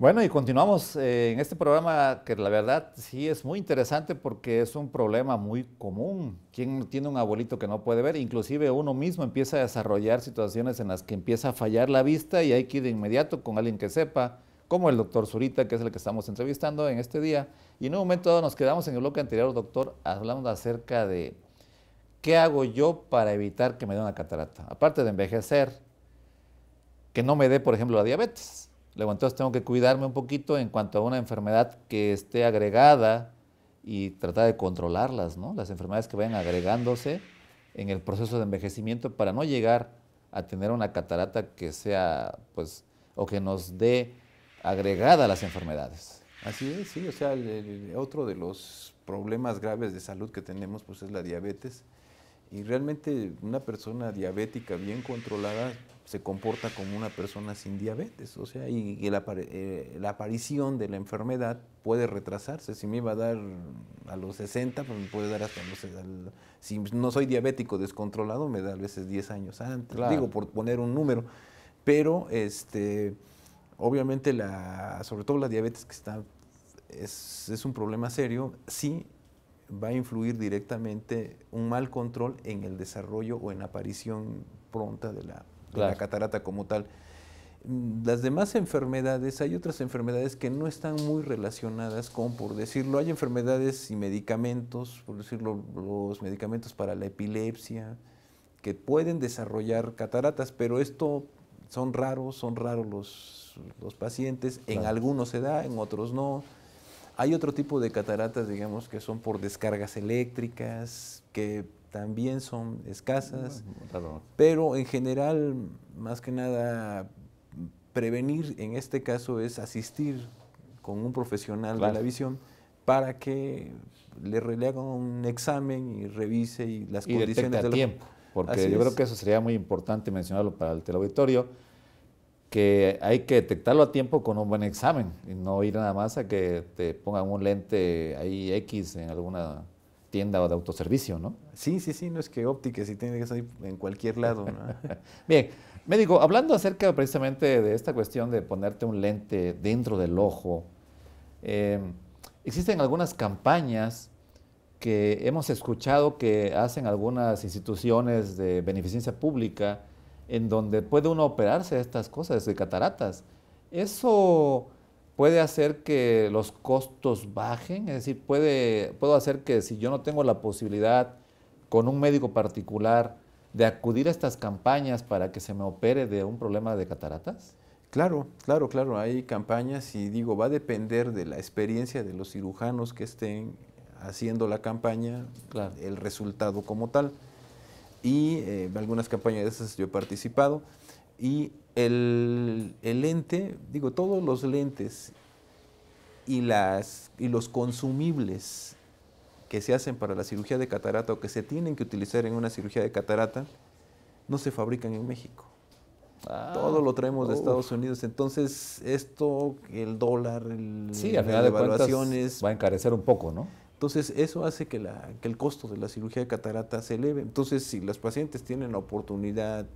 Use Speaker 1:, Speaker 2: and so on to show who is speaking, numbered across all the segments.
Speaker 1: Bueno, y continuamos eh, en este programa que la verdad sí es muy interesante porque es un problema muy común. ¿Quién tiene un abuelito que no puede ver? Inclusive uno mismo empieza a desarrollar situaciones en las que empieza a fallar la vista y hay que ir de inmediato con alguien que sepa, como el doctor Zurita, que es el que estamos entrevistando en este día. Y en un momento nos quedamos en el bloque anterior, doctor, hablando acerca de qué hago yo para evitar que me dé una catarata. Aparte de envejecer, que no me dé, por ejemplo, la diabetes luego entonces tengo que cuidarme un poquito en cuanto a una enfermedad que esté agregada y tratar de controlarlas, ¿no? Las enfermedades que vayan agregándose en el proceso de envejecimiento para no llegar a tener una catarata que sea, pues, o que nos dé agregada las enfermedades.
Speaker 2: Así es, sí, o sea, otro de los problemas graves de salud que tenemos, pues, es la diabetes. Y realmente una persona diabética bien controlada se comporta como una persona sin diabetes, o sea, y, eh, la, aparición de la enfermedad puede retrasarse. Si me va a dar a los 60, pues me puede dar hasta los... si no soy diabético descontrolado, me da a veces 10 años antes, digo, por poner un número. Pero, este, obviamente, la, sobre todo la diabetes que está, es, es un problema serio, sí va a influir directamente un mal control en el desarrollo o en la aparición pronta de la la catarata como tal. Mm, las demás enfermedades, hay otras enfermedades que no están muy relacionadas con, por decirlo, hay enfermedades y medicamentos, por decirlo, los medicamentos para la epilepsia, que pueden desarrollar cataratas, pero esto son raros, son raros los, pacientes, en algunos se da, en otros no. Hay otro tipo de cataratas, digamos, que son por descargas eléctricas, que también son escasas, pero en general, más que nada, prevenir en este caso es asistir con un profesional de la visión para que le, relega un examen y revise y las condiciones del tiempo. Porque yo creo que eso
Speaker 1: sería muy importante mencionarlo para el teleauditorio, que hay que detectarlo a tiempo con un buen examen y no ir nada más a que te pongan un lente ahí X en alguna tienda o de autoservicio, ¿no?
Speaker 2: Sí, sí, sí, no es que óptica, si tiene que
Speaker 1: salir en cualquier lado. ¿no? Bien, médico, hablando acerca precisamente de esta cuestión de ponerte un lente dentro del ojo, em, existen algunas campañas que hemos escuchado que hacen algunas instituciones de beneficencia pública en donde puede uno operarse estas cosas de cataratas. Eso puede hacer que los costos bajen, es decir, puede, puedo hacer que si yo no tengo la posibilidad con un médico particular
Speaker 2: de acudir a estas campañas para que se me opere de un problema de cataratas? Claro, claro, claro, hay campañas y digo, va a depender de la experiencia de los cirujanos que estén haciendo la campaña, el resultado como tal. Y eh, algunas campañas de esas yo he participado y el, lente, digo, todos los lentes y, las, y los consumibles que se hacen para la cirugía de catarata o que se tienen que utilizar en una cirugía de catarata no se fabrican en México. Ah, Todo lo traemos de Estados Unidos. Entonces, esto, el dólar, el, sí, final de evaluaciones. Va a encarecer un poco, ¿no? Entonces, eso hace que, la, que el costo de la cirugía de catarata se eleve. Entonces, si los pacientes tienen la oportunidad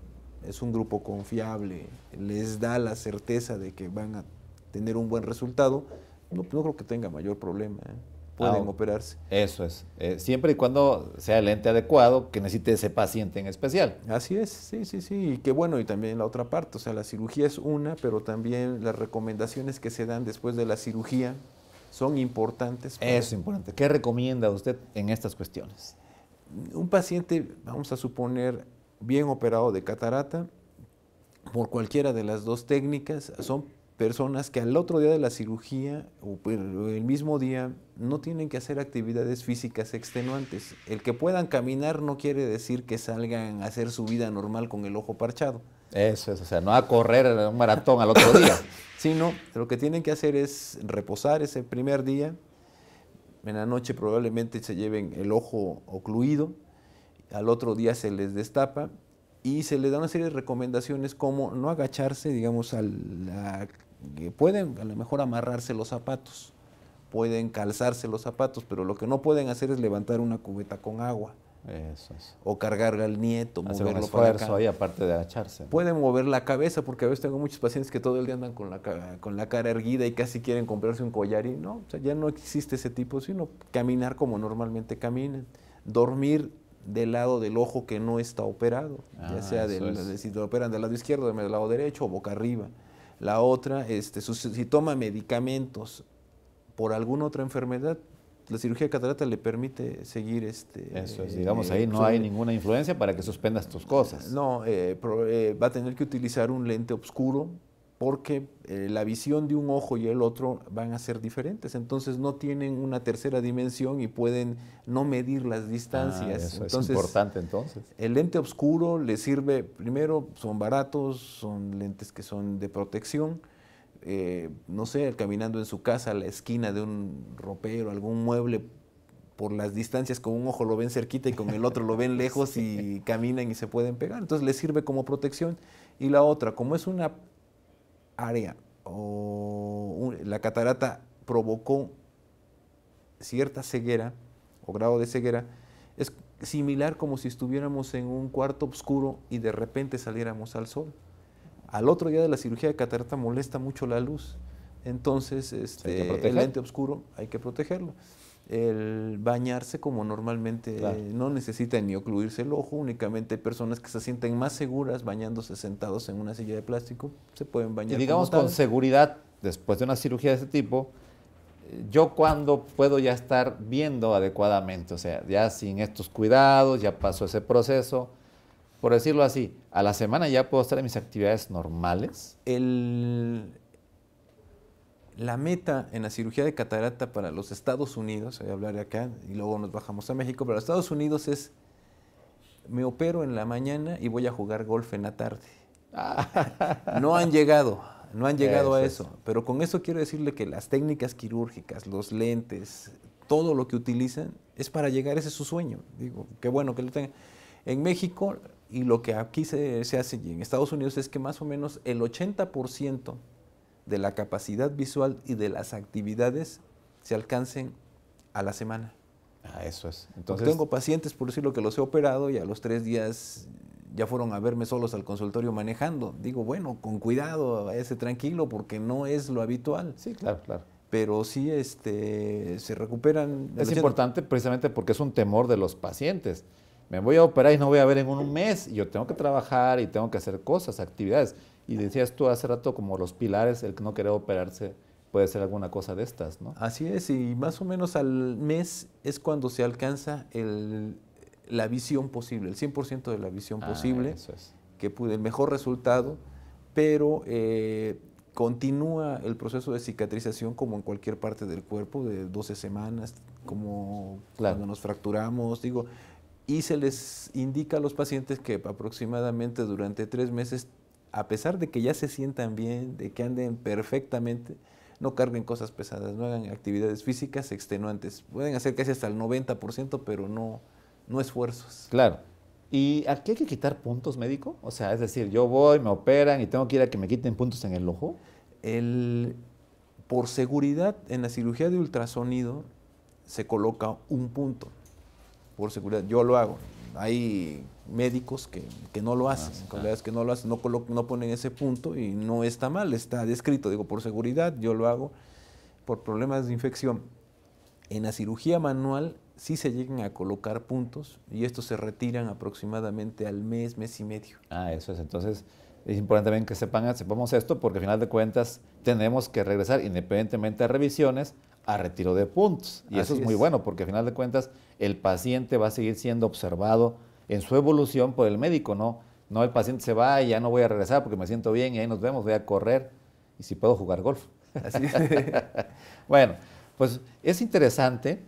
Speaker 2: es un grupo confiable, les da la certeza de que van a tener un buen resultado, no, creo que tenga mayor problema. ¿eh? Pueden ah, operarse. Eso es. Eh, siempre y cuando sea el ente adecuado que necesite ese paciente en especial. Así es, sí, sí, sí. Y qué bueno, y también la otra parte, o sea, la cirugía es una, pero también las recomendaciones que se dan después de la cirugía son importantes. es importante. ¿Qué recomienda usted en estas cuestiones? Un paciente, vamos a suponer, bien operado de catarata, por cualquiera de las dos técnicas, son personas que al otro día de la cirugía o el mismo día no tienen que hacer actividades físicas extenuantes. El que puedan caminar no quiere decir que salgan a hacer su vida normal con el ojo parchado. Eso es, o sea, no a correr un maratón al otro día. Sino lo que tienen que hacer es reposar ese primer día. En la noche probablemente se lleven el ojo ocluido, al otro día se les destapa y se les da una serie de recomendaciones como no agacharse, digamos, a la, que pueden a lo mejor amarrarse los zapatos, pueden calzarse los zapatos, pero lo que no pueden hacer es levantar una cubeta con agua. O cargar al nieto, más moverlo un esfuerzo aparte de agacharse. Pueden mover la cabeza, porque a veces tengo muchos pacientes que todo el día andan con la, con la cara erguida y casi quieren comprarse un collar y no, ya no existe ese tipo, sino caminar como normalmente caminan. Dormir del lado del ojo que no está operado, ya ah, sea si te operan del lado izquierdo, del lado derecho o boca arriba. La otra, este, si toma medicamentos por alguna otra enfermedad, la cirugía de catarata le permite seguir este. Eso digamos eh, ahí no hay
Speaker 1: ninguna influencia para que suspendas
Speaker 2: tus cosas. No, eh, eh, va a tener que utilizar un lente oscuro porque eh, la visión de un ojo y el otro van a ser diferentes, entonces no tienen una tercera dimensión y pueden no medir las distancias. Ah, es importante entonces. El lente oscuro le sirve, primero, son baratos, son lentes que son de protección, eh, no sé, caminando en su casa a la esquina de un ropero, algún mueble, por las distancias con un ojo lo ven cerquita y con el otro lo ven lejos y caminan y se pueden pegar, entonces les sirve como protección. Y la otra, como es una área o la catarata provocó cierta ceguera o grado de ceguera, es similar como si estuviéramos en un cuarto oscuro y de repente saliéramos al sol. Al otro día de la cirugía de catarata molesta mucho la luz. Entonces, este, el lente oscuro hay que protegerlo el bañarse como normalmente, no necesita ni ocluirse el ojo, únicamente hay personas que se sienten más seguras bañándose sentados en una silla de plástico, se pueden bañar. Y digamos con seguridad, después de una cirugía de este tipo, yo cuando puedo ya estar
Speaker 1: viendo adecuadamente, o sea, ya sin estos cuidados, ya pasó ese proceso, por decirlo así, a la semana ya puedo estar en mis actividades normales. El,
Speaker 2: la meta en la cirugía de catarata para los Estados Unidos, voy a hablar acá y luego nos bajamos a México, pero los Estados Unidos es, me opero en la mañana y voy a jugar golf en la tarde. Ah. no han llegado, no han llegado a eso, pero con eso quiero decirle que las técnicas quirúrgicas, los lentes, todo lo que utilizan es para llegar, ese es su sueño. Digo, qué bueno que lo tengan. En México, y lo que aquí se, se hace y en Estados Unidos es que más o menos el 80% de la capacidad visual y de las actividades se alcancen a la semana. Ah, eso es. Entonces, tengo pacientes, por decirlo, que los he operado y a los tres días ya fueron a verme solos al consultorio manejando. Digo, bueno, con cuidado, ese tranquilo, porque no es lo habitual. Sí, claro, claro. Pero sí este, se recuperan. Es importante
Speaker 1: precisamente porque es un temor de los pacientes. Me voy a operar y no voy a ver en un mes. Y yo tengo que trabajar y tengo que hacer cosas, actividades. Y decías tú hace rato como los pilares, el que no quiere operarse puede ser alguna cosa de estas, ¿no?
Speaker 2: Así es, y más o menos al mes es cuando se alcanza la visión posible, el 100% de la visión ah, posible, eso es. que pude, el mejor resultado, pero eh, continúa el proceso de cicatrización como en cualquier parte del cuerpo, de 12 semanas, como cuando nos fracturamos, digo, y se les indica a los pacientes que aproximadamente durante tres meses a pesar de que ya se sientan bien, de que anden perfectamente, no carguen cosas pesadas, no hagan actividades físicas extenuantes. Pueden hacer casi hasta el 90%, pero no, no esfuerzos. Claro. ¿Y aquí hay que
Speaker 1: quitar puntos médico? O sea, es decir, yo voy, me operan y tengo que ir a que me quiten puntos en el ojo.
Speaker 2: por seguridad, en la cirugía de ultrasonido se coloca un punto. Por seguridad, yo lo hago hay médicos que, que no lo hacen, ah, que no lo hacen, no, no ponen ese punto y no está mal, está descrito, digo, por seguridad yo lo hago por problemas de infección. En la cirugía manual sí se llegan a colocar puntos y estos se retiran aproximadamente al mes, mes y medio. Ah, eso es. Entonces es importante también que sepan, sepamos esto porque al final de cuentas
Speaker 1: tenemos que regresar independientemente a revisiones a retiro de puntos. Y eso es, muy bueno porque al final de cuentas el paciente va a seguir siendo observado en su evolución por el médico, ¿no? No el paciente se va y ya no voy a regresar porque me siento bien y ahí nos vemos, voy a correr y si puedo jugar golf. Así bueno, pues es interesante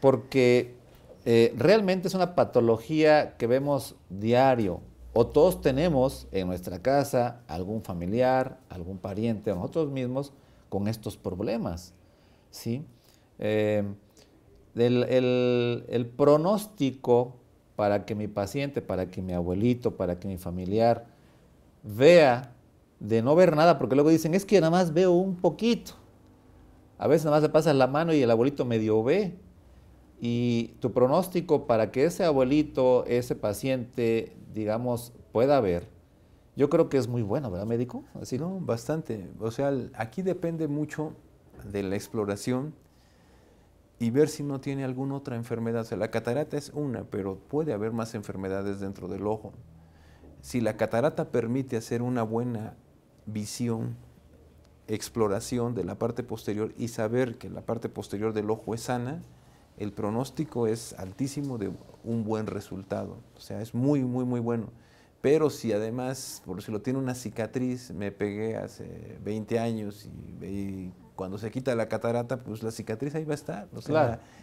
Speaker 1: porque eh, realmente es una patología que vemos diario o todos tenemos en nuestra casa algún familiar, algún pariente, nosotros mismos con estos problemas. ¿sí? Em, el, pronóstico para que mi paciente, para que mi abuelito, para que mi familiar vea de no ver nada, porque luego dicen, es que nada más veo un poquito. A veces nada más le pasas la mano y el abuelito medio ve. Y tu pronóstico para que ese abuelito, ese paciente,
Speaker 2: digamos, pueda ver, yo creo que es muy bueno, ¿verdad, médico? Así. No, bastante. O sea, aquí depende mucho de la exploración y ver si no tiene alguna otra enfermedad. O sea, la catarata es una, pero puede haber más enfermedades dentro del ojo. Si la catarata permite hacer una buena visión, exploración de la parte posterior y saber que la parte posterior del ojo es sana, el pronóstico es altísimo de un buen resultado. O sea, es muy, muy, muy bueno. Pero si además, por si lo tiene una cicatriz, me pegué hace 20 años y, y cuando se quita la catarata, pues la cicatriz ahí va a estar. no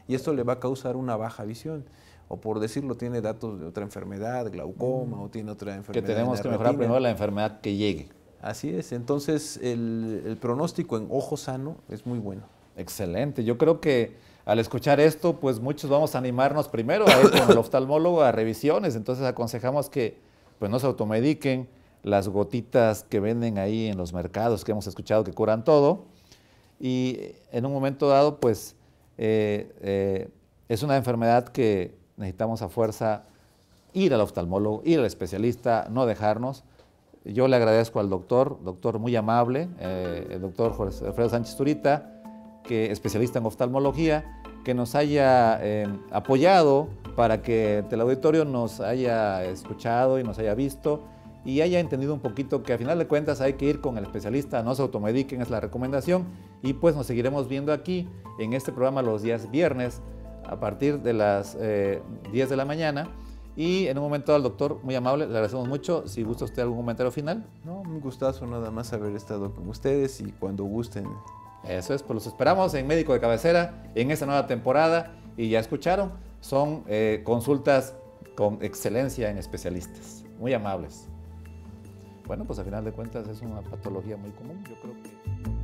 Speaker 2: Y esto le va a causar una baja visión. O por decirlo, tiene datos de otra enfermedad, glaucoma, o tiene otra enfermedad. Que tenemos que mejorar primero la enfermedad que llegue. Así es. Entonces, el, pronóstico en ojo sano es muy bueno. Excelente. Yo creo que al escuchar esto,
Speaker 1: pues muchos vamos a animarnos primero a ir con el oftalmólogo a revisiones. Entonces aconsejamos que pues, no se automediquen las gotitas que venden ahí en los mercados que hemos escuchado que curan todo y en un momento dado, pues eh, eh, es una enfermedad que necesitamos a fuerza ir al oftalmólogo, ir al especialista, no dejarnos. Yo le agradezco al doctor, doctor muy amable, eh, el doctor Jorge Alfredo Sánchez Turita, que especialista en oftalmología, que nos haya apoyado para que el auditorio nos haya escuchado y nos haya visto y haya entendido un poquito que a final de cuentas hay que ir con el especialista, no se automediquen, es la recomendación. Y pues nos seguiremos viendo aquí en este programa los días viernes a partir de las 10 eh, de la mañana. Y en un momento al doctor, muy amable, le agradecemos mucho. Si gusta usted algún comentario final. No, un gustazo nada más haber estado con ustedes y cuando gusten. Eso es, pues los esperamos en Médico de Cabecera en esta nueva temporada. Y ya escucharon, son eh, consultas con excelencia en especialistas. Muy amables bueno, pues a final de cuentas es una patología muy común, yo creo que...